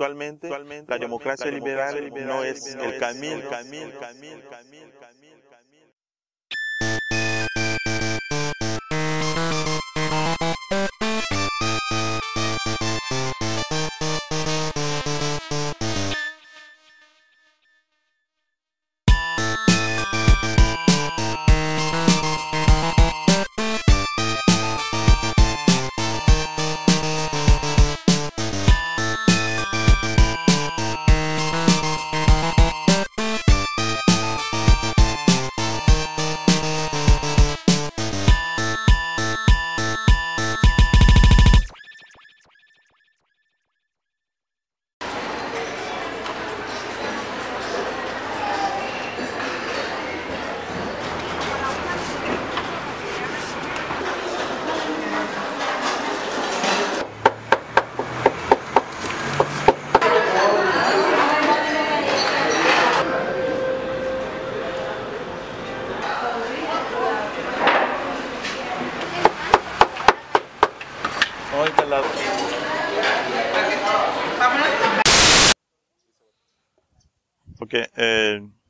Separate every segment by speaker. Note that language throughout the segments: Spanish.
Speaker 1: Actualmente, la democracia liberal no es el camino.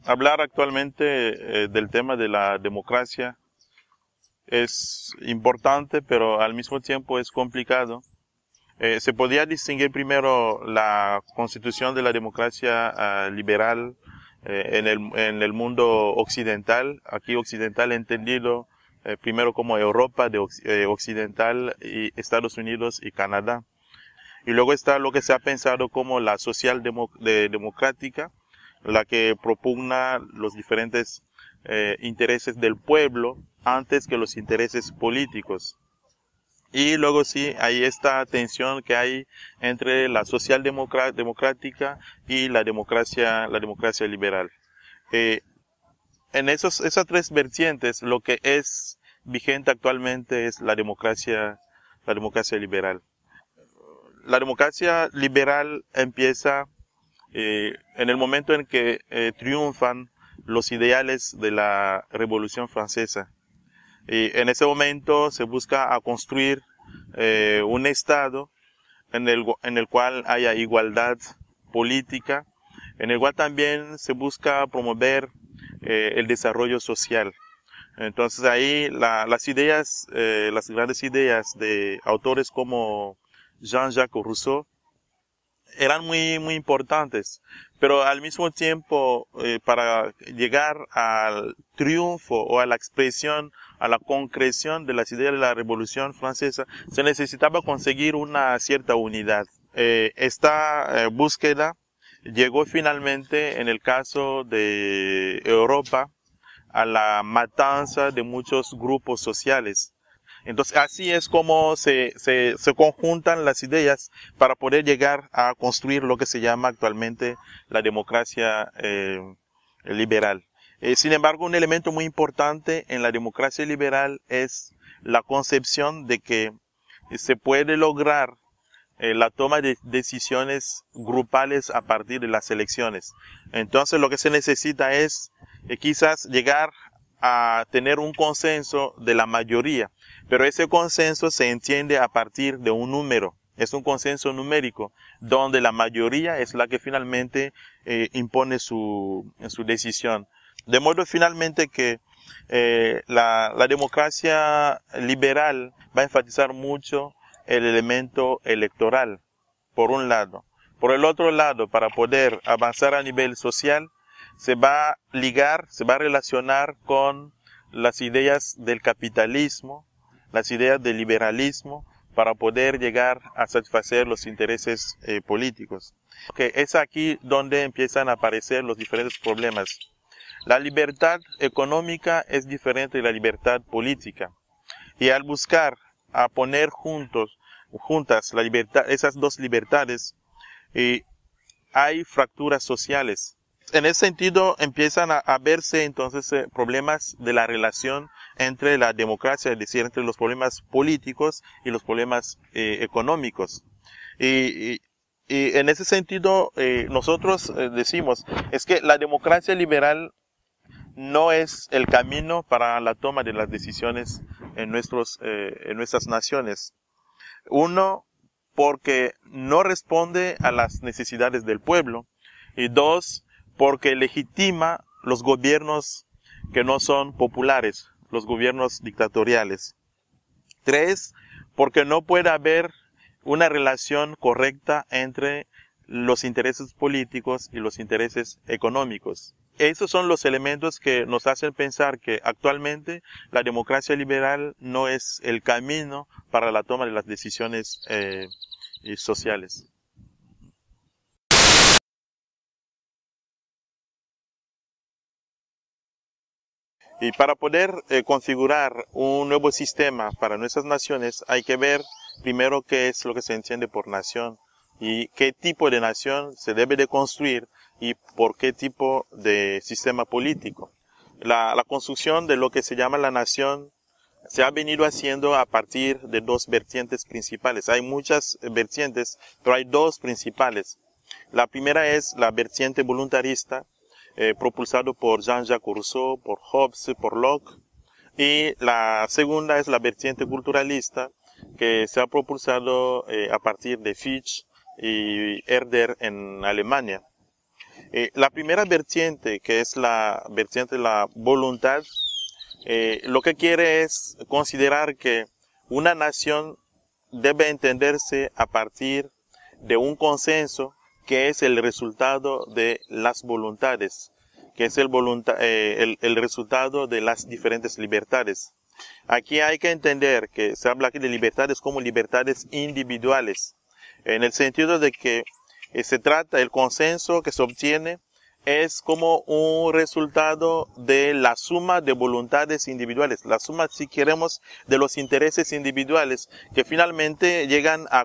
Speaker 1: hablar actualmente eh, del tema de la democracia es importante, pero al mismo tiempo es complicado. Eh, se podía distinguir primero la constitución de la democracia ah, liberal eh, en el, mundo occidental, aquí occidental entendido primero como Europa de occidental y Estados Unidos y Canadá. Y luego está lo que se ha pensado como la social democrática, la que propugna los diferentes eh, intereses del pueblo antes que los intereses políticos. Y luego sí, hay esta tensión que hay entre la socialdemocrática democrática y la democracia, la democracia liberal. Eh, en esos, esas tres vertientes, lo que es vigente actualmente es la democracia, la democracia liberal. La democracia liberal empieza eh, en el momento en que eh, triunfan los ideales de la Revolución Francesa. en ese momento se busca a construir eh, un Estado en el, cual haya igualdad política, en el cual también se busca promover el desarrollo social. Entonces ahí las ideas, las grandes ideas de autores como Jean-Jacques Rousseau eran muy, muy importantes, pero al mismo tiempo, eh, para llegar al triunfo o a la expresión, a la concreción de las ideas de la Revolución Francesa, se necesitaba conseguir una cierta unidad. Eh, esta eh, búsqueda llegó finalmente, en el caso de Europa, a la matanza de muchos grupos sociales entonces, así es como se, se, se, conjuntan las ideas para poder llegar a construir lo que se llama actualmente la democracia eh, liberal. Eh, sin embargo, un elemento muy importante en la democracia liberal es la concepción de que se puede lograr eh, la toma de decisiones grupales a partir de las elecciones. Entonces, lo que se necesita es quizás llegar a tener un consenso de la mayoría pero ese consenso se entiende a partir de un número. Es un consenso numérico donde la mayoría es la que finalmente eh, impone su, su, decisión. De modo finalmente que eh, la, la democracia liberal va a enfatizar mucho el elemento electoral, por un lado. Por el otro lado, para poder avanzar a nivel social, se va a ligar, se va a relacionar con las ideas del capitalismo, las ideas del liberalismo para poder llegar a satisfacer los intereses eh, políticos. que es aquí donde empiezan a aparecer los diferentes problemas. La libertad económica es diferente de la libertad política. Y al buscar a poner juntos, juntas la libertad, esas dos libertades, eh, hay fracturas sociales en ese sentido empiezan a, verse entonces eh, problemas de la relación entre la democracia, es decir, entre los problemas políticos y los problemas eh, económicos. Y, en ese sentido eh, nosotros decimos, es que la democracia liberal no es el camino para la toma de las decisiones en, nuestros, en nuestras naciones. Uno, porque no responde a las necesidades del pueblo. Y dos, porque legitima los gobiernos que no son populares, los gobiernos dictatoriales. Tres, porque no puede haber una relación correcta entre los intereses políticos y los intereses económicos. Esos son los elementos que nos hacen pensar que actualmente la democracia liberal no es el camino para la toma de las decisiones eh, sociales. Y para poder eh, configurar un nuevo sistema para nuestras naciones hay que ver primero qué es lo que se entiende por nación y qué tipo de nación se debe de construir y por qué tipo de sistema político. La, la, construcción de lo que se llama la nación se ha venido haciendo a partir de dos vertientes principales. Hay muchas eh, vertientes, pero hay dos principales. La primera es la vertiente voluntarista, eh, propulsado por Jean-Jacques Rousseau, por Hobbes, por Locke. Y la segunda es la vertiente culturalista, que se ha propulsado eh, a partir de Fitch y Herder en Alemania. Eh, la primera vertiente, que es la vertiente de la voluntad, lo que quiere es considerar que una nación debe entenderse a partir de un consenso que es el resultado de las voluntades, que es eh, el, el, resultado de las diferentes libertades. Aquí hay que entender que se habla aquí de libertades como libertades individuales, en el sentido de que eh, se trata, el consenso que se obtiene es como un resultado de la suma de voluntades individuales, la suma, si queremos, de los intereses individuales que finalmente llegan a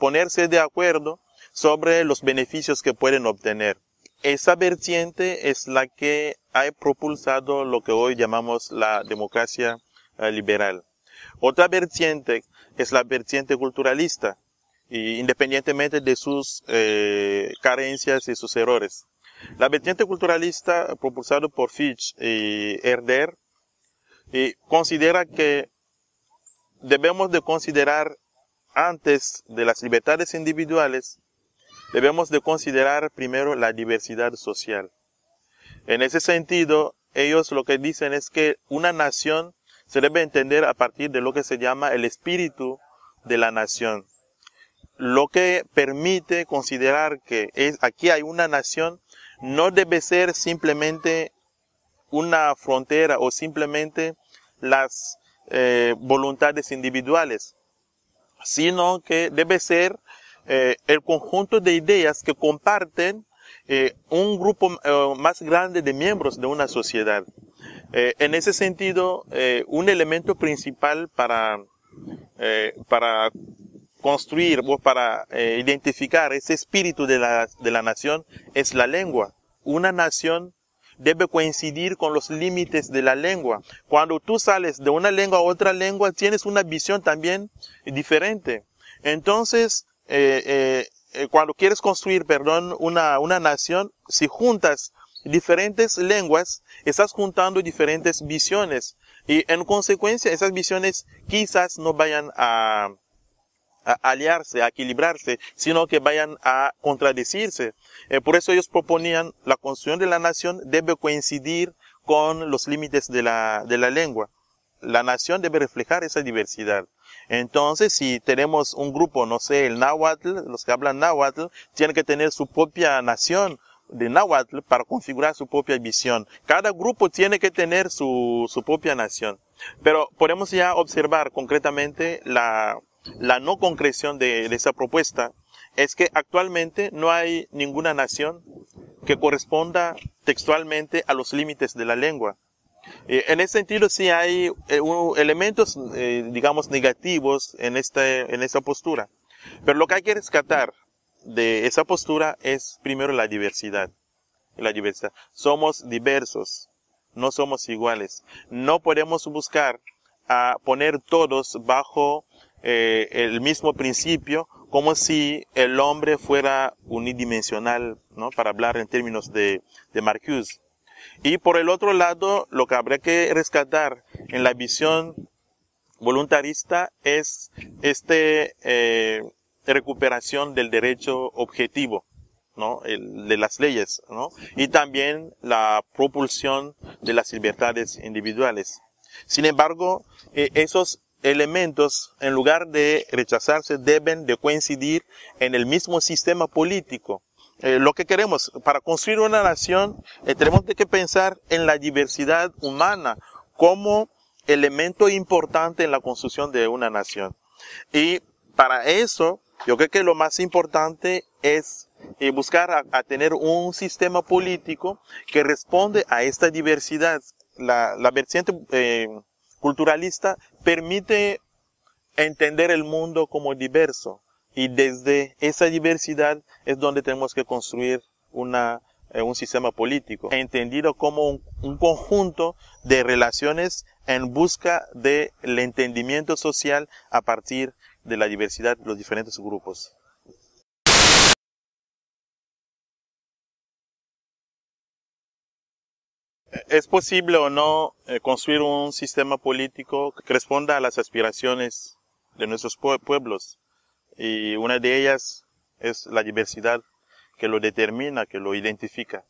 Speaker 1: ponerse de acuerdo sobre los beneficios que pueden obtener. Esa vertiente es la que ha propulsado lo que hoy llamamos la democracia eh, liberal. Otra vertiente es la vertiente culturalista, independientemente de sus eh, carencias y sus errores. La vertiente culturalista propulsada por Fitch y Herder considera que debemos de considerar antes de las libertades individuales debemos de considerar primero la diversidad social. En ese sentido, ellos lo que dicen es que una nación se debe entender a partir de lo que se llama el espíritu de la nación. Lo que permite considerar que es, aquí hay una nación no debe ser simplemente una frontera o simplemente las eh, voluntades individuales, sino que debe ser eh, el conjunto de ideas que comparten eh, un grupo eh, más grande de miembros de una sociedad. en ese sentido, un elemento principal para, para construir o para identificar ese espíritu de la nación es la lengua. Una nación debe coincidir con los límites de la lengua. Cuando tú sales de una lengua a otra lengua, tienes una visión también diferente. Entonces, eh, eh, eh, cuando quieres construir, perdón, una, una nación, si juntas diferentes lenguas, estás juntando diferentes visiones y en consecuencia esas visiones quizás no vayan a, aliarse, a equilibrarse, sino que vayan a contradecirse. por eso ellos proponían la construcción de la nación debe coincidir con los límites de la, de la lengua. La nación debe reflejar esa diversidad. Entonces, si tenemos un grupo, no sé, el náhuatl, los que hablan náhuatl, tienen que tener su propia nación de náhuatl para configurar su propia visión. Cada grupo tiene que tener su, su propia nación. Pero podemos ya observar concretamente la, la no concreción de esa propuesta. Es que actualmente no hay ninguna nación que corresponda textualmente a los límites de la lengua. Eh, en ese sentido, sí hay eh, elementos, eh, digamos, negativos en esta, en esta postura. Pero lo que hay que rescatar de esa postura es primero la diversidad. La diversidad. Somos diversos, no somos iguales. No podemos buscar a poner todos bajo el mismo principio como si el hombre fuera unidimensional, Para hablar en términos de, de Marcuse. Y por el otro lado, lo que habría que rescatar en la visión voluntarista es este eh, recuperación del derecho objetivo, ¿no? de las leyes, ¿no? Y también la propulsión de las libertades individuales. Sin embargo, e, esos elementos, en lugar de rechazarse, deben de coincidir en el mismo sistema político eh, lo que queremos. Para construir una nación eh, tenemos que pensar en la diversidad humana como elemento importante en la construcción de una nación. Y para eso, yo creo que lo más importante es eh, buscar a, tener un sistema político que responde a esta diversidad. La, la vertiente culturalista permite entender el mundo como diverso y desde esa diversidad es donde tenemos que construir una, eh, un sistema político, entendido como un, conjunto de relaciones en busca del entendimiento social a partir de la diversidad de los diferentes grupos. ¿Es posible o no eh, construir un sistema político que responda a las aspiraciones de nuestros pueblos? y una de ellas es la diversidad que lo determina, que lo identifica.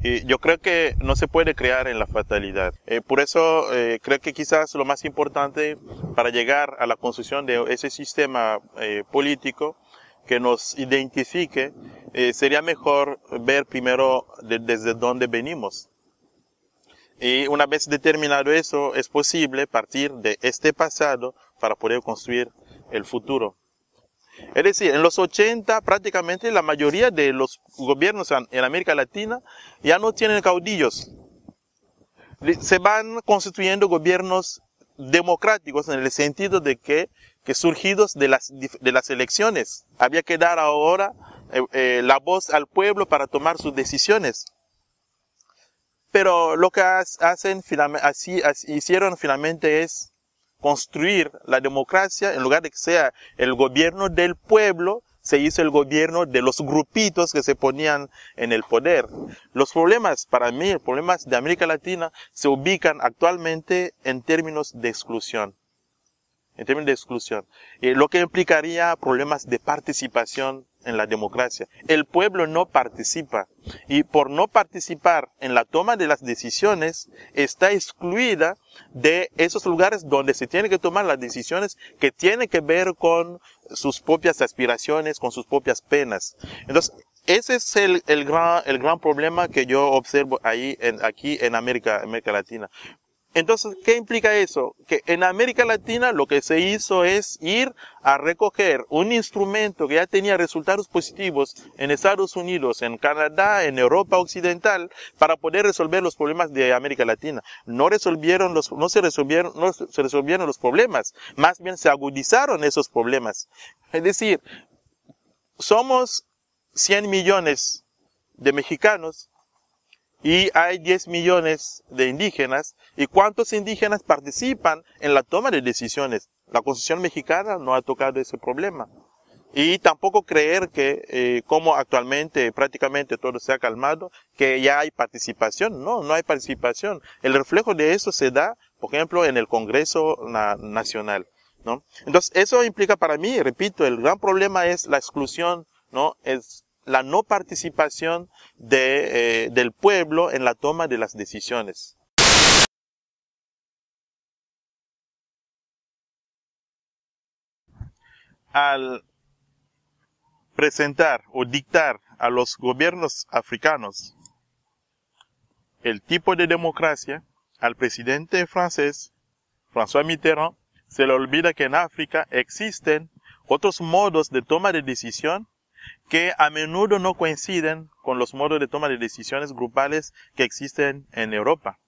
Speaker 1: Y yo creo que no se puede crear en la fatalidad. Eh, por eso eh, creo que quizás lo más importante para llegar a la construcción de ese sistema eh, político que nos identifique, sería mejor ver primero desde dónde venimos. Y una vez determinado eso, es posible partir de este pasado para poder construir el futuro. Es decir, en los 80 prácticamente la mayoría de los gobiernos en América Latina ya no tienen caudillos. Se van constituyendo gobiernos democráticos en el sentido de que, surgidos de las, de las elecciones. Había que dar ahora eh, eh, la voz al pueblo para tomar sus decisiones. Pero lo que hacen, así hicieron finalmente es construir la democracia, en lugar de que sea el gobierno del pueblo, se hizo el gobierno de los grupitos que se ponían en el poder. Los problemas, para mí, los problemas de América Latina se ubican actualmente en términos de exclusión. En términos de exclusión. Eh, lo que implicaría problemas de participación en la democracia. El pueblo no participa y por no participar en la toma de las decisiones está excluida de esos lugares donde se tienen que tomar las decisiones que tienen que ver con sus propias aspiraciones, con sus propias penas. Entonces, ese es el, gran, el gran problema que yo observo ahí en, aquí en América, América Latina. Entonces, ¿qué implica eso? Que en América Latina lo que se hizo es ir a recoger un instrumento que ya tenía resultados positivos en Estados Unidos, en Canadá, en Europa Occidental, para poder resolver los problemas de América Latina. No resolvieron los, no se resolvieron, no se resolvieron los problemas. Más bien se agudizaron esos problemas. Es decir, somos 100 millones de mexicanos y hay 10 millones de indígenas. ¿Y cuántos indígenas participan en la toma de decisiones? La Constitución mexicana no ha tocado ese problema. Y tampoco creer que, eh, como actualmente prácticamente todo se ha calmado, que ya hay participación. No, no hay participación. El reflejo de eso se da, por ejemplo, en el Congreso Nacional. ¿no? Entonces, eso implica para mí, repito, el gran problema es la exclusión, ¿no? Es la no participación eh, del pueblo en la toma de las decisiones. Al presentar o dictar a los gobiernos africanos el tipo de democracia, al presidente francés, François Mitterrand, se le olvida que en África existen otros modos de toma de decisión que a menudo no coinciden con los modos de toma de decisiones grupales que existen en Europa.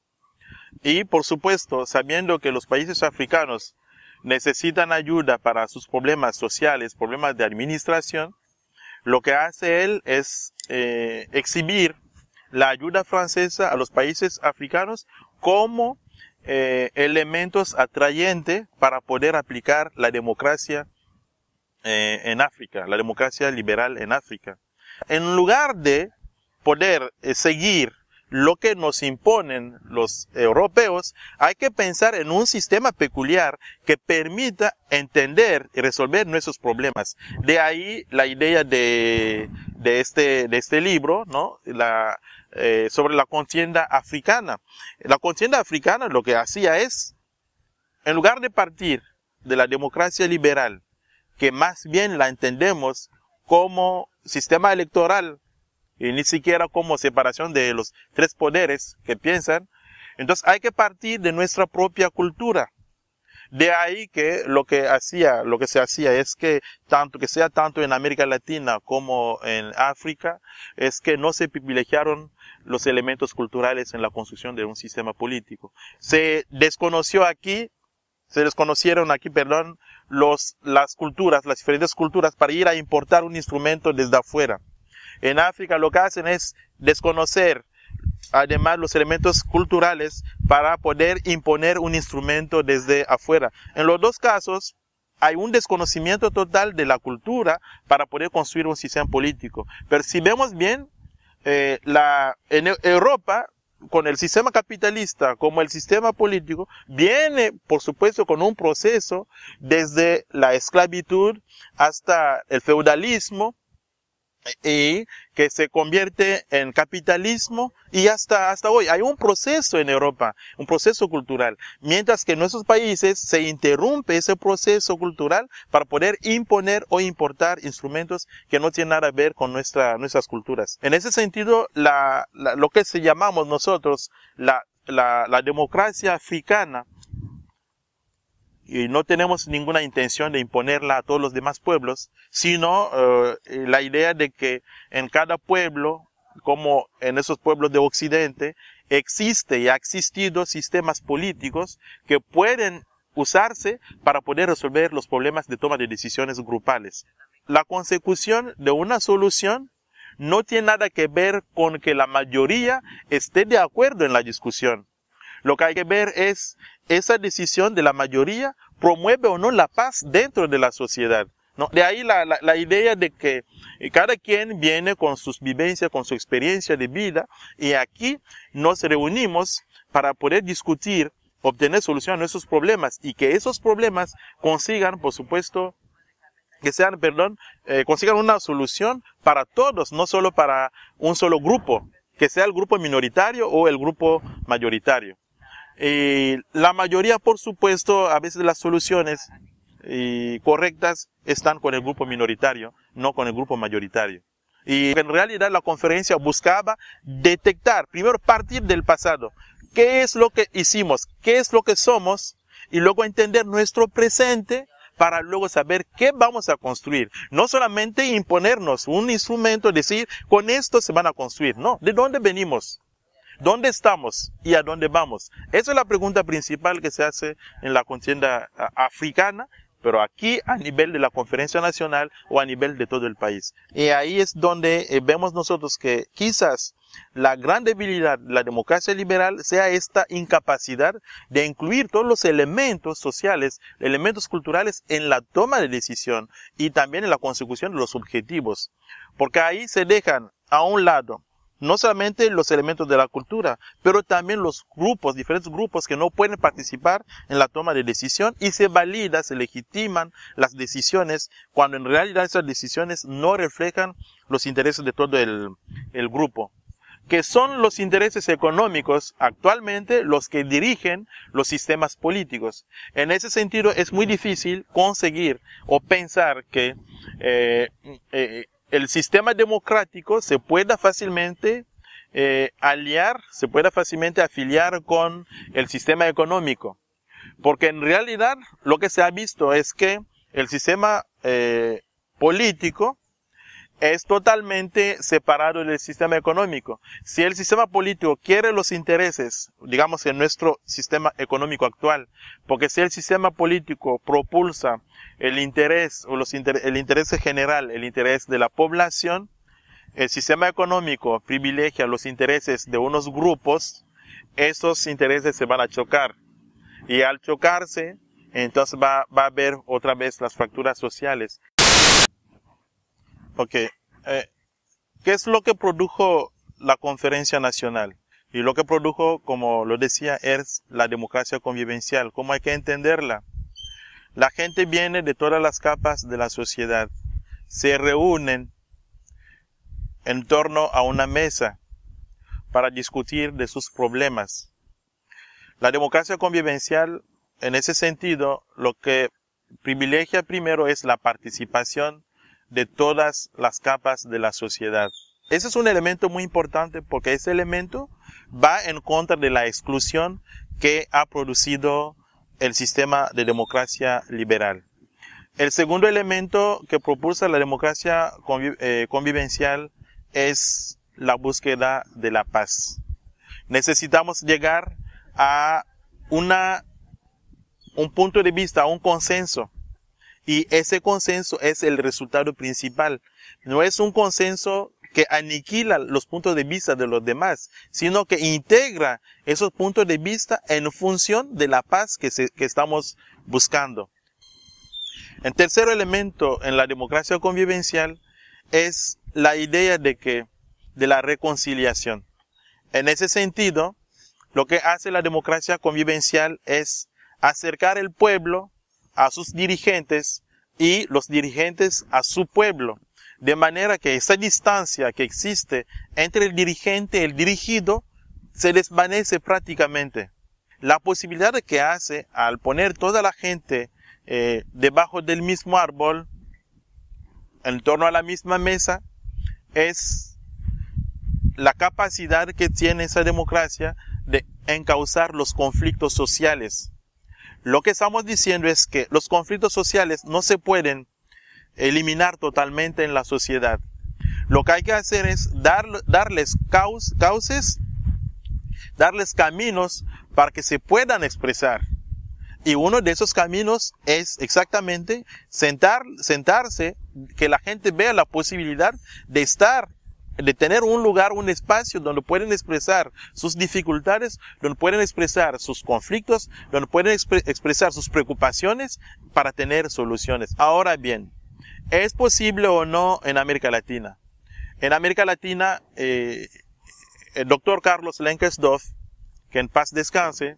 Speaker 1: Y, por supuesto, sabiendo que los países africanos necesitan ayuda para sus problemas sociales, problemas de administración, lo que hace él es eh, exhibir la ayuda francesa a los países africanos como eh, elementos atrayentes para poder aplicar la democracia eh, en África, la democracia liberal en África. En lugar de poder eh, seguir lo que nos imponen los europeos, hay que pensar en un sistema peculiar que permita entender y resolver nuestros problemas. De ahí la idea de, de, este, de este libro, ¿no? La, eh, sobre la contienda africana. La contienda africana lo que hacía es, en lugar de partir de la democracia liberal, que más bien la entendemos como sistema electoral y ni siquiera como separación de los tres poderes que piensan, entonces hay que partir de nuestra propia cultura. De ahí que lo que hacía, lo que se hacía es que tanto que sea tanto en América Latina como en África, es que no se privilegiaron los elementos culturales en la construcción de un sistema político. Se desconoció aquí se desconocieron aquí, perdón, los, las culturas, las diferentes culturas para ir a importar un instrumento desde afuera. En África lo que hacen es desconocer además los elementos culturales para poder imponer un instrumento desde afuera. En los dos casos, hay un desconocimiento total de la cultura para poder construir un sistema político. Pero si vemos bien, eh, en e-, Europa con el sistema capitalista como el sistema político, viene, por supuesto, con un proceso desde la esclavitud hasta el feudalismo, y que se convierte en capitalismo y hasta, hasta hoy. Hay un proceso en Europa, un proceso cultural, mientras que en nuestros países se interrumpe ese proceso cultural para poder imponer o importar instrumentos que no tienen nada que ver con nuestra, nuestras culturas. En ese sentido, la, la, lo que se llamamos nosotros la, la democracia africana y no tenemos ninguna intención de imponerla a todos los demás pueblos, sino eh, la idea de que en cada pueblo, como en esos pueblos de Occidente, existe y ha existido sistemas políticos que pueden usarse para poder resolver los problemas de toma de decisiones grupales. La consecución de una solución no tiene nada que ver con que la mayoría esté de acuerdo en la discusión lo que hay que ver es esa decisión de la mayoría promueve o no la paz dentro de la sociedad. ¿no? De ahí la, idea de que cada quien viene con sus vivencias, con su experiencia de vida, y aquí nos reunimos para poder discutir, obtener solución a nuestros problemas y que esos problemas consigan, por supuesto, que sean, perdón, eh, consigan una solución para todos, no solo para un solo grupo, que sea el grupo minoritario o el grupo mayoritario. Eh, la mayoría, por supuesto, a veces las soluciones correctas están con el grupo minoritario, no con el grupo mayoritario. Y en realidad la conferencia buscaba detectar, primero partir del pasado, qué es lo que hicimos, qué es lo que somos, y luego entender nuestro presente para luego saber qué vamos a construir. No solamente imponernos un instrumento, decir, con esto se van a construir, no, ¿de dónde venimos? ¿Dónde estamos y a dónde vamos? Esa es la pregunta principal que se hace en la contienda ah, africana, pero aquí a nivel de la conferencia nacional o a nivel de todo el país. Y ahí es donde eh, vemos nosotros que quizás la gran debilidad de la democracia liberal sea esta incapacidad de incluir todos los elementos sociales, elementos culturales en la toma de decisión y también en la consecución de los objetivos. Porque ahí se dejan a un lado no solamente los elementos de la cultura, pero también los grupos, diferentes grupos que no pueden participar en la toma de decisión y se valida, se legitiman las decisiones cuando en realidad esas decisiones no reflejan los intereses de todo el, grupo que son los intereses económicos actualmente los que dirigen los sistemas políticos. En ese sentido es muy difícil conseguir o pensar que eh, eh el sistema democrático se pueda fácilmente eh, aliar, se pueda fácilmente afiliar con el sistema económico. Porque en realidad lo que se ha visto es que el sistema eh, político es totalmente separado del sistema económico. Si el sistema político quiere los intereses, digamos, en nuestro sistema económico actual, porque si el sistema político propulsa el interés o el interés general, el interés de la población, el sistema económico privilegia los intereses de unos grupos, esos intereses se van a chocar. Y al chocarse, entonces va, va a haber otra vez las fracturas sociales. Porque eh, ¿qué es lo que produjo la conferencia nacional? Y lo que produjo, como lo decía, es la democracia convivencial. ¿Cómo hay que entenderla? La gente viene de todas las capas de la sociedad. Se reúnen en torno a una mesa para discutir de sus problemas. La democracia convivencial, en ese sentido, lo que privilegia primero es la participación de todas las capas de la sociedad. Ese es un elemento muy importante porque ese elemento va en contra de la exclusión que ha producido el sistema de democracia liberal. El segundo elemento que propulsa la democracia eh, convivencial es la búsqueda de la paz. Necesitamos llegar a una, un punto de vista, un consenso y ese consenso es el resultado principal. No es un consenso que aniquila los puntos de vista de los demás, sino que integra esos puntos de vista en función de la paz que, estamos buscando. El tercer elemento en la democracia convivencial es la idea de que, de la reconciliación. En ese sentido, lo que hace la democracia convivencial es acercar el pueblo a sus dirigentes y los dirigentes a su pueblo. De manera que esa distancia que existe entre el dirigente y el dirigido se desvanece prácticamente. La posibilidad que hace al poner toda la gente eh, debajo del mismo árbol, en torno a la misma mesa, es la capacidad que tiene esa democracia de encauzar los conflictos sociales lo que estamos diciendo es que los conflictos sociales no se pueden eliminar totalmente en la sociedad. Lo que hay que hacer es darles causas, darles caminos para que se puedan expresar. Y uno de esos caminos es exactamente sentarse, que la gente vea la posibilidad de estar de tener un lugar, un espacio donde pueden expresar sus dificultades, donde pueden expresar sus conflictos, donde pueden expresar sus preocupaciones para tener soluciones. Ahora bien, ¿es posible o no en América Latina? En América Latina, eh, el doctor Carlos Lenkesdorf, que en paz descanse,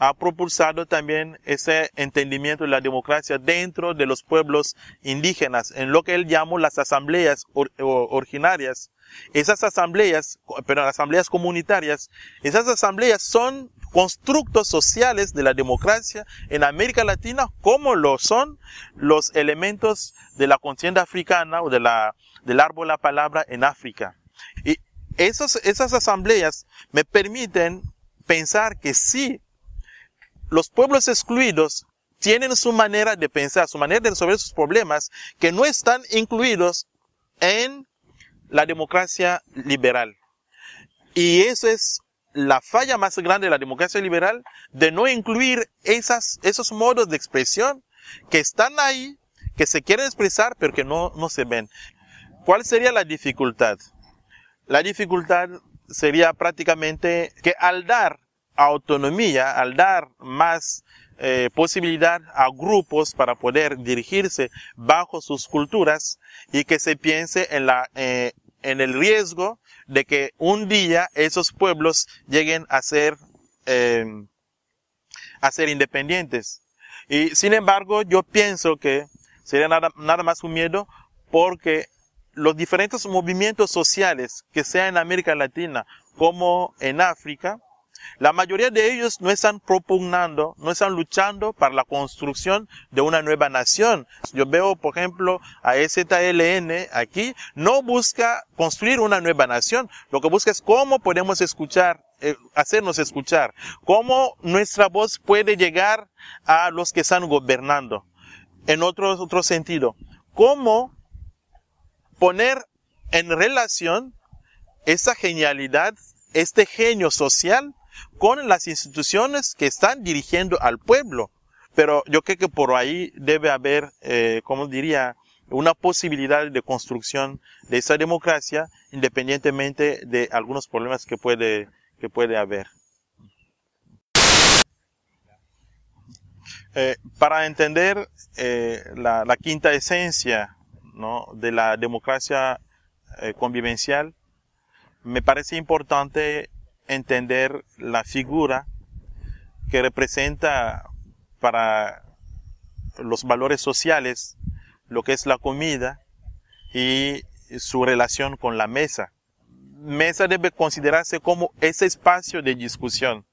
Speaker 1: ha propulsado también ese entendimiento de la democracia dentro de los pueblos indígenas, en lo que él llama las asambleas originarias esas asambleas, pero asambleas comunitarias, esas asambleas son constructos sociales de la democracia en América Latina como lo son los elementos de la contienda africana o de la, del árbol la palabra en África. Y esas asambleas me permiten pensar que sí, los pueblos excluidos tienen su manera de pensar, su manera de resolver sus problemas, que no están incluidos en la democracia liberal. Y eso es la falla más grande de la democracia liberal de no incluir esos modos de expresión que están ahí, que se quieren expresar, pero que no, no se ven. ¿Cuál sería la dificultad? La dificultad sería prácticamente que al dar autonomía, al dar más eh, posibilidad a grupos para poder dirigirse bajo sus culturas y que se piense en la, eh, en el riesgo de que un día esos pueblos lleguen a ser, em, a ser independientes. Y sin embargo, yo pienso que sería nada, nada más un miedo porque los diferentes movimientos sociales que sea en América Latina como en África, la mayoría de ellos no están propugnando, no están luchando para la construcción de una nueva nación. Yo veo, por ejemplo, a EZLN aquí, no busca construir una nueva nación, lo que busca es cómo podemos escuchar eh, hacernos escuchar, cómo nuestra voz puede llegar a los que están gobernando. En otro, otro sentido, cómo poner en relación esa genialidad, este genio social, con las instituciones que están dirigiendo al pueblo. Pero yo creo que por ahí debe haber, eh, como diría, una posibilidad de construcción de esa democracia independientemente de algunos problemas que puede, que puede haber. Eh, para entender eh, la, quinta esencia de la democracia convivencial, me parece importante entender la figura que representa para los valores sociales lo que es la comida y su relación con la mesa. Mesa debe considerarse como ese espacio de discusión.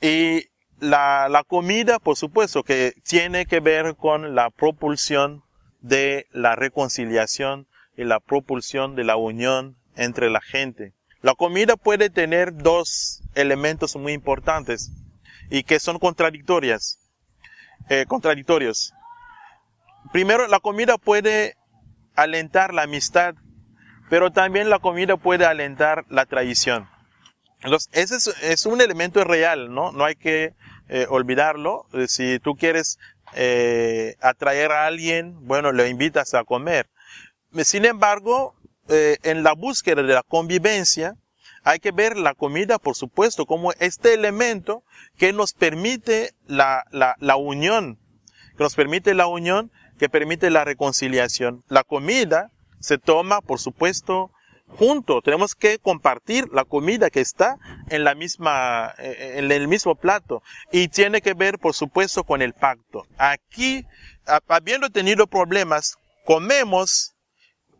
Speaker 1: Y la, comida, por supuesto, que tiene que ver con la propulsión de la reconciliación y la propulsión de la unión entre la gente. La comida puede tener dos elementos muy importantes y que son contradictorias, eh, contradictorios. Primero, la comida puede alentar la amistad, pero también la comida puede alentar la traición. ese es, un elemento real, ¿no? No hay que eh, olvidarlo. Eh, si tú quieres atraer a alguien, bueno, lo invitas a comer. Sin embargo, eh, en la búsqueda de la convivencia, hay que ver la comida, por supuesto, como este elemento que nos permite la, unión, que nos permite la unión, que permite la reconciliación. La comida se toma, por supuesto, junto. Tenemos que compartir la comida que está en la misma, eh, en el mismo plato. Y tiene que ver, por supuesto, con el pacto. Aquí, habiendo tenido problemas, comemos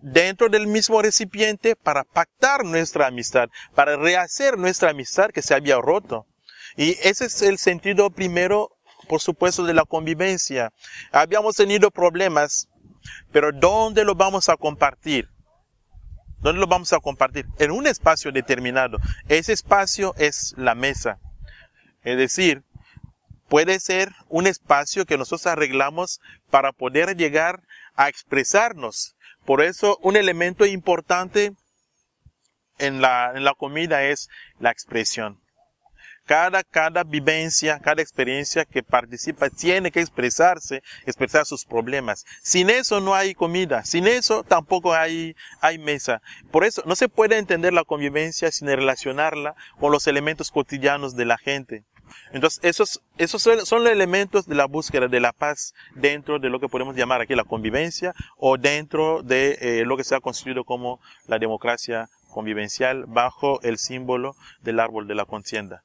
Speaker 1: dentro del mismo recipiente para pactar nuestra amistad, para rehacer nuestra amistad que se había roto. Y ese es el sentido primero, por supuesto, de la convivencia. Habíamos tenido problemas, pero ¿dónde lo vamos a compartir? ¿Dónde lo vamos a compartir? En un espacio determinado. Ese espacio es la mesa. Es decir, puede ser un espacio que nosotros arreglamos para poder llegar a expresarnos, por eso un elemento importante en la, comida es la expresión. Cada, cada vivencia, cada experiencia que participa tiene que expresarse, expresar sus problemas. Sin eso no hay comida, sin eso tampoco hay, hay mesa. Por eso no se puede entender la convivencia sin relacionarla con los elementos cotidianos de la gente. Entonces, esos, esos son los elementos de la búsqueda de la paz dentro de lo que podemos llamar aquí la convivencia o dentro de eh, lo que se ha construido como la democracia convivencial bajo el símbolo del árbol de la contienda.